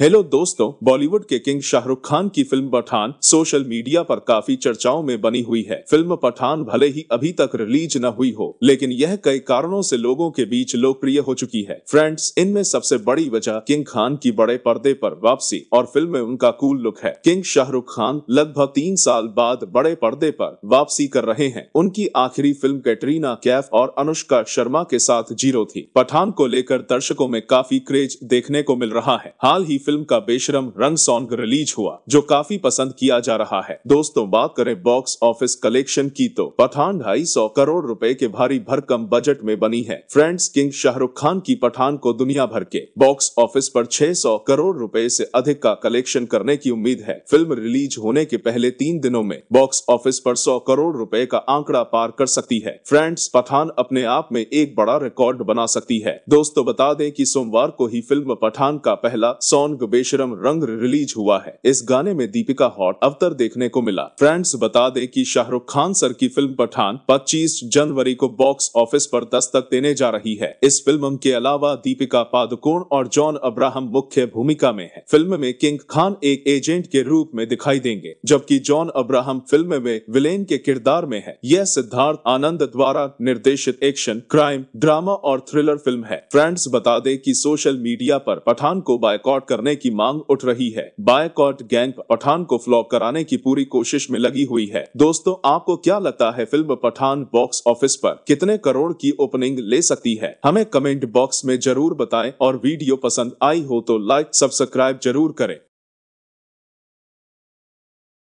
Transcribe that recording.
hello दोस्तों बॉलीवुड के king Shahrukh Khan की फिल्म पठान सोशल मीडिया पर काफी चर्चाओं में बनी हुई है फिल्म पठान भले ही अभी तक रिलीज न हुई हो लेकिन यह कई कारणों से लोगों के बीच लोकप्रिय हो चुकी है फ्रेंड्स इनमें सबसे बड़ी वजह किंग खान की बड़े पर्दे पर वापसी और फिल्म में उनका कूल लुक है किंग शाहरुख खान लगभग तीन साल बाद बड़े पर्दे पर वापसी कर रहे हैं उनकी आखिरी फिल्म कैटरीना कैफ और अनुष्का शर्मा के साथ जीरो थी पठान को लेकर दर्शकों में काफी क्रेज देखने को मिल रहा है हाल ही फिल्म का बेशरम रंग सॉन्ग रिलीज हुआ जो काफी पसंद किया जा रहा है दोस्तों बात करें बॉक्स ऑफिस कलेक्शन की तो पठान ढाई सौ करोड़ रुपए के भारी भरकम बजट में बनी है फ्रेंड्स किंग शाहरुख खान की पठान को दुनिया भर के बॉक्स ऑफिस पर 600 करोड़ रुपए से अधिक का कलेक्शन करने की उम्मीद है फिल्म रिलीज होने के पहले तीन दिनों में बॉक्स ऑफिस पर 100 करोड़ रुपए का आंकड़ा पार कर सकती है फ्रेंड्स पठान अपने आप में एक बड़ा रिकॉर्ड बना सकती है दोस्तों बता दें कि सोमवार को ही फिल्म पठान का पहला सॉन्ग रंग बेशरम रंग रिलीज हुआ है इस गाने में दीपिका हॉट अवतर देखने को मिला फ्रेंड्स बता दे कि शाहरुख खान सर की फिल्म पठान 25 जनवरी को बॉक्स ऑफिस पर दस्तक देने जा रही है इस फिल्म के अलावा दीपिका पादुकोण और जॉन अब्राहम मुख्य भूमिका में है फिल्म में किंग खान एक एजेंट के रूप में दिखाई देंगे जबकि जॉन अब्राहम फिल्म में विलेन के किरदार में है यह सिद्धार्थ आनंद द्वारा निर्देशित एक्शन क्राइम ड्रामा और थ्रिलर फिल्म है फ्रेंड्स बता दे की सोशल मीडिया आरोप पठान को बायकॉट करने करने की मांग उठ रही है बायकॉट गैंग पठान को फ्लॉप कराने की पूरी कोशिश में लगी हुई है दोस्तों आपको क्या लगता है फिल्म पठान बॉक्स ऑफिस पर कितने करोड़ की ओपनिंग ले सकती है हमें कमेंट बॉक्स में जरूर बताएं और वीडियो पसंद आई हो तो लाइक सब्सक्राइब जरूर करें